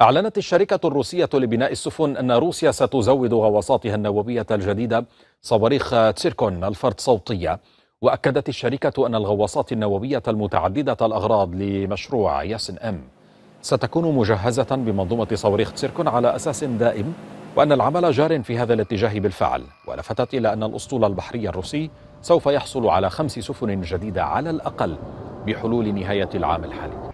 أعلنت الشركة الروسية لبناء السفن أن روسيا ستزود غواصاتها النووية الجديدة صواريخ تسيركون الفرد صوتية وأكدت الشركة أن الغواصات النووية المتعددة الأغراض لمشروع ياسن أم ستكون مجهزة بمنظومة صواريخ تسيركون على أساس دائم وأن العمل جار في هذا الاتجاه بالفعل ولفتت إلى أن الأسطول البحري الروسي سوف يحصل على خمس سفن جديدة على الأقل بحلول نهاية العام الحالي